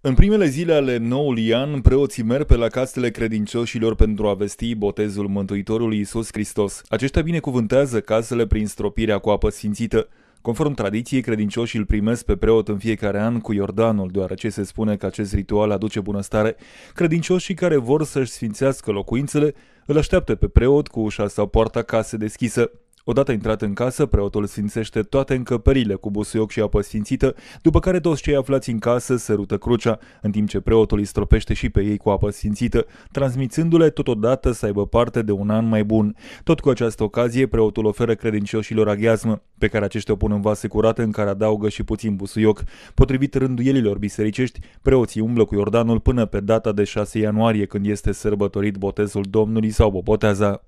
În primele zile ale noului an, preoții merg pe la casele credincioșilor pentru a vesti botezul Mântuitorului Isus Hristos. Aceștia binecuvântează casele prin stropirea cu apă sfințită. Conform tradiției, credincioșii îl primesc pe preot în fiecare an cu Iordanul, deoarece se spune că acest ritual aduce bunăstare. Credincioșii care vor să-și sfințească locuințele îl așteaptă pe preot cu ușa sau poarta case deschisă. Odată intrat în casă, preotul sfințește toate încăperile cu busuioc și apă sfințită, după care toți cei aflați în casă sărută crucea, în timp ce preotul îi stropește și pe ei cu apă sfințită, transmițându-le totodată să aibă parte de un an mai bun. Tot cu această ocazie, preotul oferă credincioșilor aghiazmă, pe care aceștia o pun în vase curate în care adaugă și puțin busuioc. Potrivit rânduielilor bisericești, preoții umblă cu Iordanul până pe data de 6 ianuarie, când este sărbătorit botezul Domnului sau boboteaza.